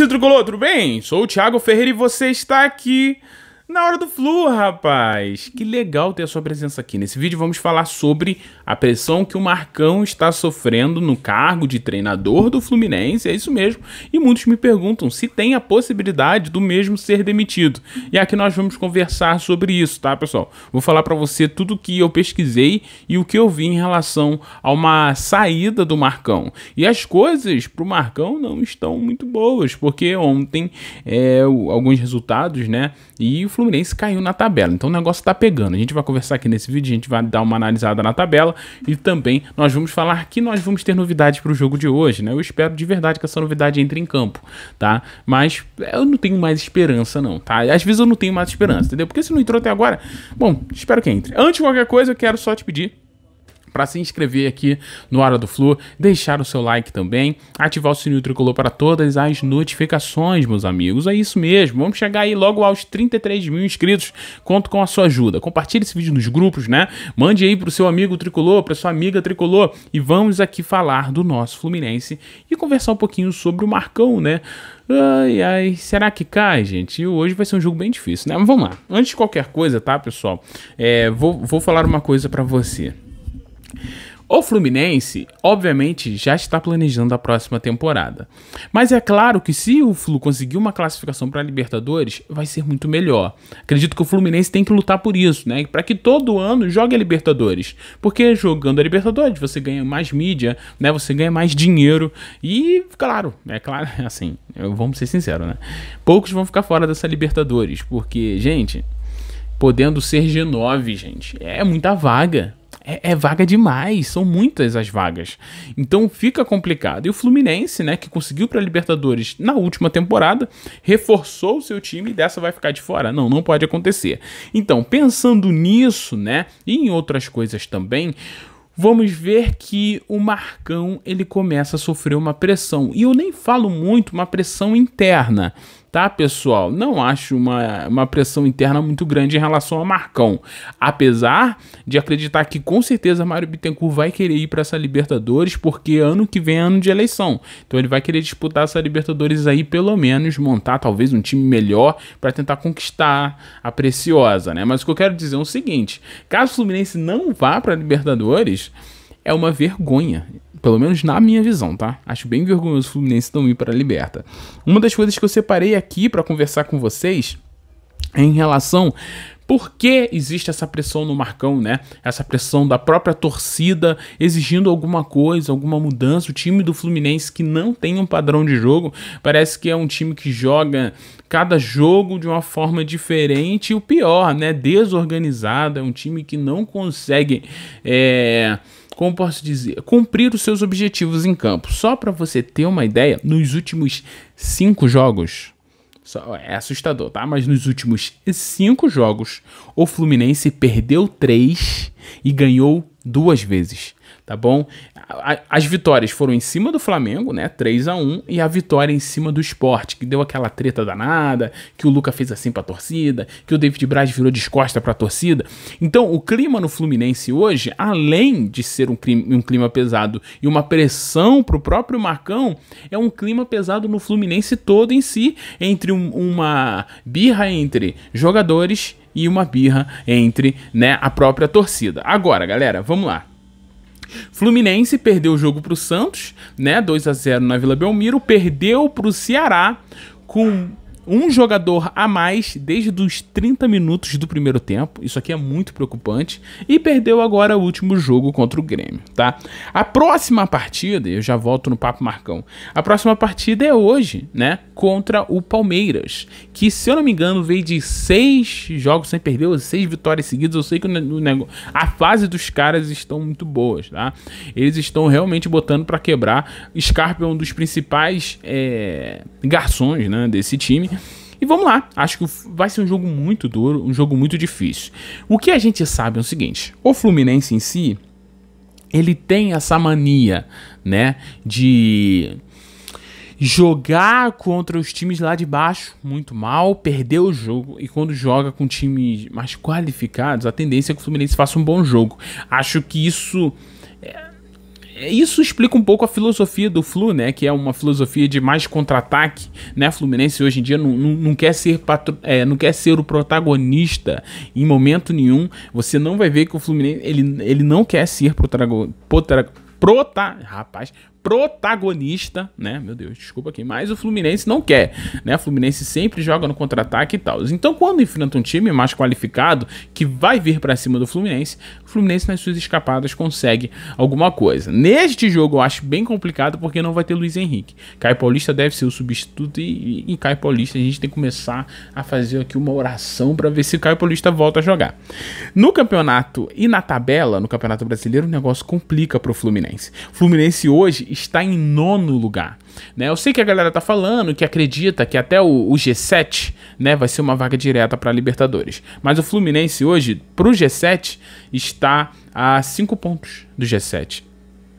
torcida tricolor, tudo bem? Sou o Thiago Ferreira e você está aqui na hora do Flu, rapaz. Que legal ter a sua presença aqui. Nesse vídeo vamos falar sobre a pressão que o Marcão está sofrendo no cargo de treinador do Fluminense, é isso mesmo. E muitos me perguntam se tem a possibilidade do mesmo ser demitido. E aqui nós vamos conversar sobre isso, tá, pessoal? Vou falar para você tudo que eu pesquisei e o que eu vi em relação a uma saída do Marcão. E as coisas para o Marcão não estão muito boas, porque ontem é, alguns resultados, né? E o Fluminense caiu na tabela. Então o negócio tá pegando. A gente vai conversar aqui nesse vídeo, a gente vai dar uma analisada na tabela e também nós vamos falar que nós vamos ter novidades para o jogo de hoje, né? Eu espero de verdade que essa novidade entre em campo, tá? Mas eu não tenho mais esperança não, tá? Às vezes eu não tenho mais esperança, entendeu? Porque se não entrou até agora, bom, espero que entre. Antes de qualquer coisa, eu quero só te pedir para se inscrever aqui no Hora do Flu, deixar o seu like também, ativar o sininho tricolor para todas as notificações, meus amigos. É isso mesmo, vamos chegar aí logo aos 33 mil inscritos. Conto com a sua ajuda. Compartilhe esse vídeo nos grupos, né? Mande aí pro seu amigo tricolor, para sua amiga tricolor. E vamos aqui falar do nosso Fluminense e conversar um pouquinho sobre o Marcão, né? Ai, ai, será que cai, gente? Hoje vai ser um jogo bem difícil, né? Mas vamos lá. Antes de qualquer coisa, tá, pessoal? É, vou, vou falar uma coisa para você. O Fluminense, obviamente, já está planejando a próxima temporada. Mas é claro que se o Flu conseguir uma classificação para a Libertadores, vai ser muito melhor. Acredito que o Fluminense tem que lutar por isso, né? Para que todo ano jogue a Libertadores. Porque jogando a Libertadores, você ganha mais mídia, né? Você ganha mais dinheiro e, claro, é claro, assim, vamos ser sinceros, né? Poucos vão ficar fora dessa Libertadores, porque, gente, podendo ser G9, gente, é muita vaga é, é, vaga demais, são muitas as vagas. Então fica complicado. E o Fluminense, né, que conseguiu para a Libertadores na última temporada, reforçou o seu time e dessa vai ficar de fora. Não, não pode acontecer. Então, pensando nisso, né, e em outras coisas também, vamos ver que o Marcão ele começa a sofrer uma pressão. E eu nem falo muito uma pressão interna tá, pessoal? Não acho uma, uma pressão interna muito grande em relação a Marcão. Apesar de acreditar que com certeza Mário Bittencourt vai querer ir para essa Libertadores, porque ano que vem é ano de eleição. Então ele vai querer disputar essa Libertadores aí, pelo menos montar talvez um time melhor para tentar conquistar a preciosa, né? Mas o que eu quero dizer é o seguinte: caso o Fluminense não vá para Libertadores, é uma vergonha pelo menos na minha visão, tá? Acho bem vergonhoso o Fluminense não ir para a Liberta. Uma das coisas que eu separei aqui para conversar com vocês é em relação por que existe essa pressão no Marcão, né? Essa pressão da própria torcida exigindo alguma coisa, alguma mudança. O time do Fluminense que não tem um padrão de jogo, parece que é um time que joga cada jogo de uma forma diferente. E o pior, né? Desorganizado, é um time que não consegue. É como posso dizer, cumprir os seus objetivos em campo. Só para você ter uma ideia, nos últimos cinco jogos, é assustador, tá? Mas nos últimos cinco jogos, o Fluminense perdeu três e ganhou duas vezes tá bom? As vitórias foram em cima do Flamengo, né? 3 a 1 e a vitória em cima do esporte, que deu aquela treta danada, que o Luca fez assim pra torcida, que o David Braz virou descosta pra torcida. Então, o clima no Fluminense hoje, além de ser um clima, um clima pesado e uma pressão pro próprio Marcão, é um clima pesado no Fluminense todo em si, entre um, uma birra entre jogadores e uma birra entre né, a própria torcida. Agora, galera, vamos lá. Fluminense perdeu o jogo para o Santos, né? 2 a 0 na Vila Belmiro, perdeu para o Ceará com um jogador a mais desde os 30 minutos do primeiro tempo. Isso aqui é muito preocupante. E perdeu agora o último jogo contra o Grêmio, tá? A próxima partida, eu já volto no Papo Marcão. A próxima partida é hoje, né? Contra o Palmeiras. Que, se eu não me engano, veio de seis jogos sem perder, ou seis vitórias seguidas. Eu sei que o a fase dos caras estão muito boas, tá? Eles estão realmente botando para quebrar. Scarpa é um dos principais é, garçons né, desse time. E vamos lá, acho que vai ser um jogo muito duro, um jogo muito difícil. O que a gente sabe é o seguinte: o Fluminense em si, ele tem essa mania, né, de jogar contra os times lá de baixo muito mal, perder o jogo e quando joga com times mais qualificados, a tendência é que o Fluminense faça um bom jogo. Acho que isso é é, isso explica um pouco a filosofia do Flu, né? Que é uma filosofia de mais contra-ataque, né? Fluminense hoje em dia não, não, não quer ser patro, é, não quer ser o protagonista em momento nenhum. Você não vai ver que o Fluminense ele, ele não quer ser protagonista. Prota, rapaz, protagonista, né? Meu Deus, desculpa aqui, mas o Fluminense não quer, né? O Fluminense sempre joga no contra-ataque e tal. Então, quando enfrenta um time mais qualificado que vai vir para cima do Fluminense, o Fluminense nas suas escapadas consegue alguma coisa. Neste jogo eu acho bem complicado porque não vai ter Luiz Henrique. Caio Paulista deve ser o substituto e em Caio Paulista a gente tem que começar a fazer aqui uma oração para ver se o Caio Paulista volta a jogar. No campeonato e na tabela, no Campeonato Brasileiro, o negócio complica pro Fluminense. Fluminense hoje está em nono lugar. Né? Eu sei que a galera tá falando que acredita que até o, o G7 né, vai ser uma vaga direta para Libertadores. Mas o Fluminense hoje, pro G7, está a 5 pontos do G7.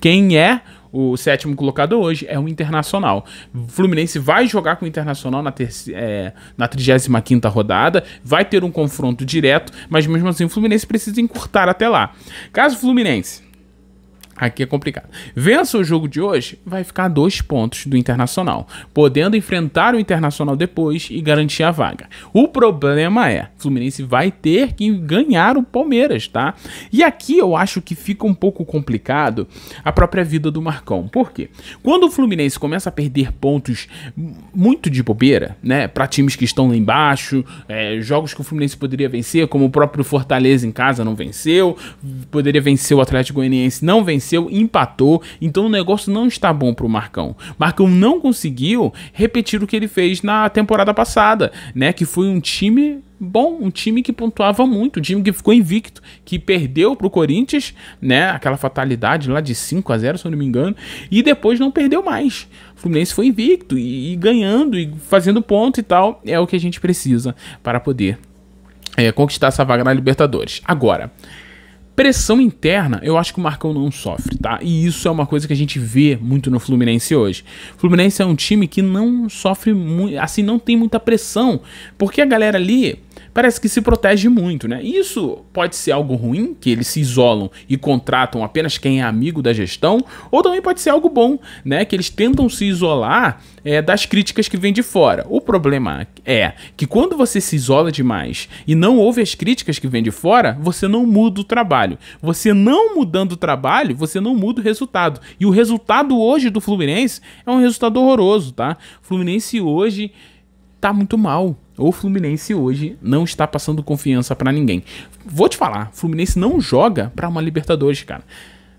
Quem é o sétimo colocado hoje é o Internacional. O Fluminense vai jogar com o Internacional na, é, na 35 rodada, vai ter um confronto direto, mas mesmo assim o Fluminense precisa encurtar até lá. Caso o Fluminense Aqui é complicado. Vença o jogo de hoje, vai ficar dois pontos do Internacional, podendo enfrentar o Internacional depois e garantir a vaga. O problema é, o Fluminense vai ter que ganhar o Palmeiras, tá? E aqui eu acho que fica um pouco complicado a própria vida do Marcão. Por quê? Quando o Fluminense começa a perder pontos muito de bobeira, né, para times que estão lá embaixo, é, jogos que o Fluminense poderia vencer, como o próprio Fortaleza em casa não venceu, poderia vencer o Atlético Goianiense, não venceu venceu, empatou. Então o negócio não está bom para o Marcão. Marcão não conseguiu repetir o que ele fez na temporada passada, né? Que foi um time bom, um time que pontuava muito, um time que ficou invicto, que perdeu para o Corinthians, né? Aquela fatalidade lá de 5 a 0, se eu não me engano, e depois não perdeu mais. O Fluminense foi invicto e, e ganhando e fazendo ponto e tal, é o que a gente precisa para poder é, conquistar essa vaga na Libertadores. Agora, Pressão interna, eu acho que o Marcão não sofre, tá? E isso é uma coisa que a gente vê muito no Fluminense hoje. O Fluminense é um time que não sofre muito, assim, não tem muita pressão, porque a galera ali parece que se protege muito, né? Isso pode ser algo ruim, que eles se isolam e contratam apenas quem é amigo da gestão, ou também pode ser algo bom, né? Que eles tentam se isolar é, das críticas que vêm de fora. O problema é que quando você se isola demais e não ouve as críticas que vêm de fora, você não muda o trabalho. Você não mudando o trabalho, você não muda o resultado. E o resultado hoje do Fluminense é um resultado horroroso, tá? O Fluminense hoje tá muito mal o Fluminense hoje não está passando confiança para ninguém. Vou te falar, Fluminense não joga para uma Libertadores, cara.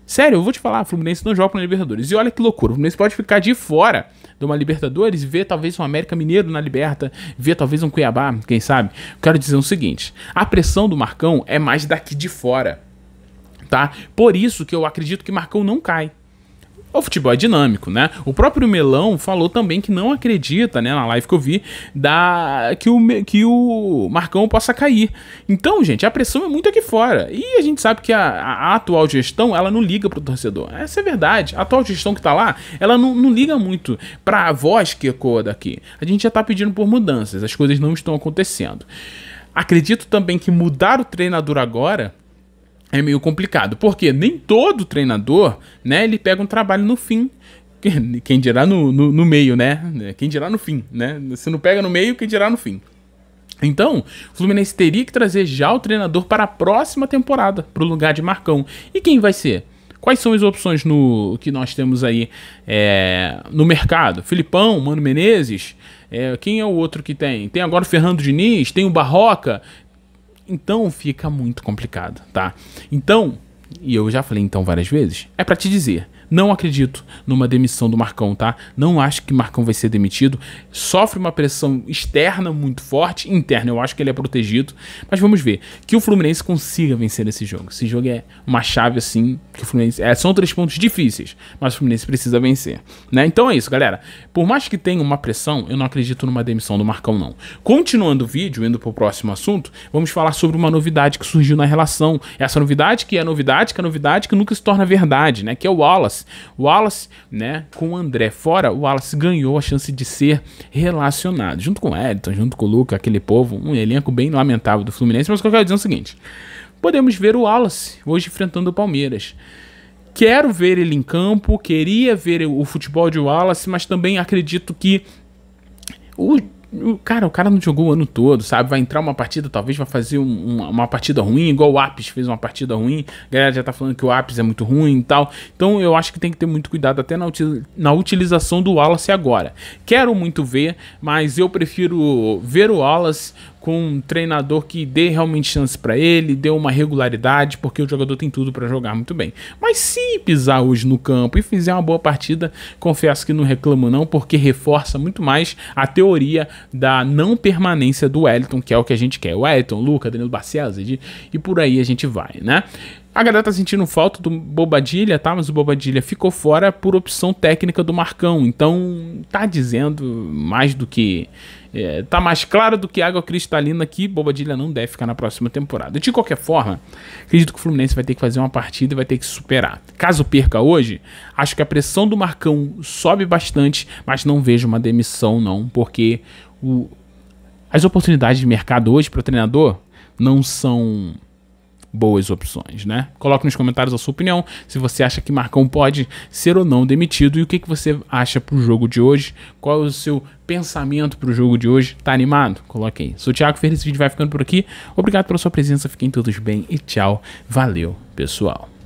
Sério, eu vou te falar, Fluminense não joga para Libertadores. E olha que loucura, o Fluminense pode ficar de fora de uma Libertadores, ver talvez um América Mineiro na Liberta, ver talvez um Cuiabá, quem sabe. Quero dizer o seguinte, a pressão do Marcão é mais daqui de fora, tá? Por isso que eu acredito que Marcão não cai o futebol é dinâmico, né? O próprio Melão falou também que não acredita, né, na live que eu vi, da que o que o Marcão possa cair. Então, gente, a pressão é muito aqui fora. E a gente sabe que a, a atual gestão, ela não liga pro torcedor. Essa é verdade. A atual gestão que tá lá, ela não, não liga muito para a voz que ecoa daqui. A gente já tá pedindo por mudanças, as coisas não estão acontecendo. Acredito também que mudar o treinador agora é meio complicado, porque nem todo treinador, né, ele pega um trabalho no fim. Quem dirá no, no, no, meio, né? Quem dirá no fim, né? Se não pega no meio, quem dirá no fim. Então, o Fluminense teria que trazer já o treinador para a próxima temporada, para o lugar de Marcão. E quem vai ser? Quais são as opções no que nós temos aí é, no mercado? Filipão, Mano Menezes, é, quem é o outro que tem? Tem agora o Fernando Diniz, tem o Barroca, então fica muito complicado, tá? Então, e eu já falei então várias vezes, é para te dizer não acredito numa demissão do Marcão, tá? Não acho que Marcão vai ser demitido. Sofre uma pressão externa muito forte, interna eu acho que ele é protegido, mas vamos ver que o Fluminense consiga vencer esse jogo. Esse jogo é uma chave assim, que o Fluminense é, são três pontos difíceis, mas o Fluminense precisa vencer, né? Então é isso, galera. Por mais que tenha uma pressão, eu não acredito numa demissão do Marcão não. Continuando o vídeo, indo pro próximo assunto, vamos falar sobre uma novidade que surgiu na relação. Essa novidade que é novidade, que é novidade que nunca se torna verdade, né? Que é o Wallace Wallace. Wallace, né, com o André fora, o Wallace ganhou a chance de ser relacionado, junto com o Edson, junto com o Luca, aquele povo, um elenco bem lamentável do Fluminense, mas o que eu quero dizer é o seguinte, podemos ver o Wallace hoje enfrentando o Palmeiras. Quero ver ele em campo, queria ver o futebol de Wallace, mas também acredito que o o cara, o cara não jogou o ano todo, sabe? Vai entrar uma partida, talvez vai fazer um, uma, uma, partida ruim, igual o Apis fez uma partida ruim. A galera já tá falando que o Apis é muito ruim e tal. Então eu acho que tem que ter muito cuidado até na, util, na utilização do Wallace agora. Quero muito ver, mas eu prefiro ver o Wallace com um treinador que dê realmente chance para ele, dê uma regularidade, porque o jogador tem tudo para jogar muito bem. Mas se pisar hoje no campo e fizer uma boa partida, confesso que não reclamo não, porque reforça muito mais a teoria da não permanência do Wellington, que é o que a gente quer. O Wellington, Luca, Danilo Barcelos e por aí a gente vai, né? A galera tá sentindo falta do Bobadilha, tá? Mas o Bobadilha ficou fora por opção técnica do Marcão. Então, tá dizendo mais do que. É, tá mais claro do que água cristalina que Bobadilha não deve ficar na próxima temporada. De qualquer forma, acredito que o Fluminense vai ter que fazer uma partida e vai ter que superar. Caso perca hoje, acho que a pressão do Marcão sobe bastante, mas não vejo uma demissão, não, porque o, as oportunidades de mercado hoje para o treinador não são boas opções, né? Coloque nos comentários a sua opinião, se você acha que Marcão pode ser ou não demitido e o que, que você acha pro jogo de hoje, qual é o seu pensamento pro jogo de hoje, tá animado? Coloque aí. Sou o Thiago Ferreira, esse vídeo vai ficando por aqui. Obrigado pela sua presença, fiquem todos bem e tchau. Valeu, pessoal.